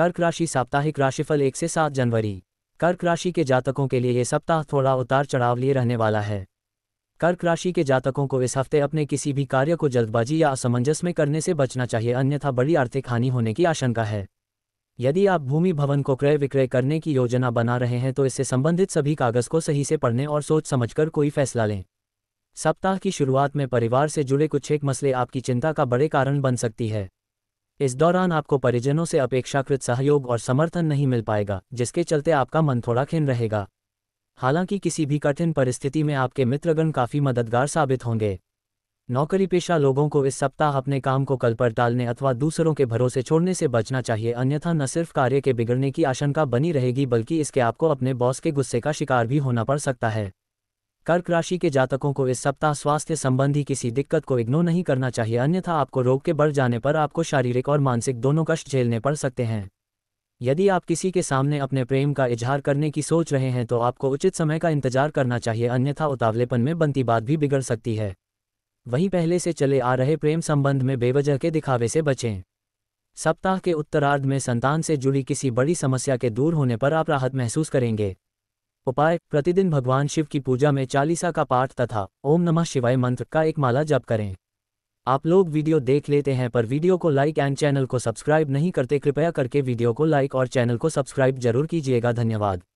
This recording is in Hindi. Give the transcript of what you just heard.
कर्क राशि साप्ताहिक राशिफल एक से सात जनवरी कर्क राशि के जातकों के लिए ये सप्ताह थोड़ा उतार चढ़ाव लिए रहने वाला है कर्क राशि के जातकों को इस हफ्ते अपने किसी भी कार्य को जल्दबाजी या असमंजस में करने से बचना चाहिए अन्यथा बड़ी आर्थिक हानि होने की आशंका है यदि आप भूमि भवन को क्रय विक्रय करने की योजना बना रहे हैं तो इससे संबंधित सभी कागज को सही से पढ़ने और सोच समझकर कोई फैसला लें सप्ताह की शुरुआत में परिवार से जुड़े कुछ एक मसले आपकी चिंता का बड़े कारण बन सकती है इस दौरान आपको परिजनों से अपेक्षाकृत सहयोग और समर्थन नहीं मिल पाएगा जिसके चलते आपका मन थोड़ा खिन रहेगा हालांकि किसी भी कठिन परिस्थिति में आपके मित्रगण काफी मददगार साबित होंगे नौकरी पेशा लोगों को इस सप्ताह अपने काम को कल पर टालने अथवा दूसरों के भरोसे छोड़ने से बचना चाहिए अन्यथा न सिर्फ कार्य के बिगड़ने की आशंका बनी रहेगी बल्कि इसके आपको अपने बॉस के गुस्से का शिकार भी होना पड़ सकता है कर्क राशि के जातकों को इस सप्ताह स्वास्थ्य संबंधी किसी दिक्कत को इग्नोर नहीं करना चाहिए अन्यथा आपको रोग के बढ़ जाने पर आपको शारीरिक और मानसिक दोनों कष्ट झेलने पड़ सकते हैं यदि आप किसी के सामने अपने प्रेम का इजहार करने की सोच रहे हैं तो आपको उचित समय का इंतजार करना चाहिए अन्यथा उतावलेपन में बनती बात भी बिगड़ सकती है वहीं पहले से चले आ रहे प्रेम संबंध में बेवजह के दिखावे से बचें सप्ताह के उत्तरार्ध में संतान से जुड़ी किसी बड़ी समस्या के दूर होने पर आप राहत महसूस करेंगे उपाय प्रतिदिन भगवान शिव की पूजा में चालीसा का पाठ तथा ओम नमः शिवाय मंत्र का एक माला जप करें आप लोग वीडियो देख लेते हैं पर वीडियो को लाइक एंड चैनल को सब्सक्राइब नहीं करते कृपया करके वीडियो को लाइक और चैनल को सब्सक्राइब जरूर कीजिएगा धन्यवाद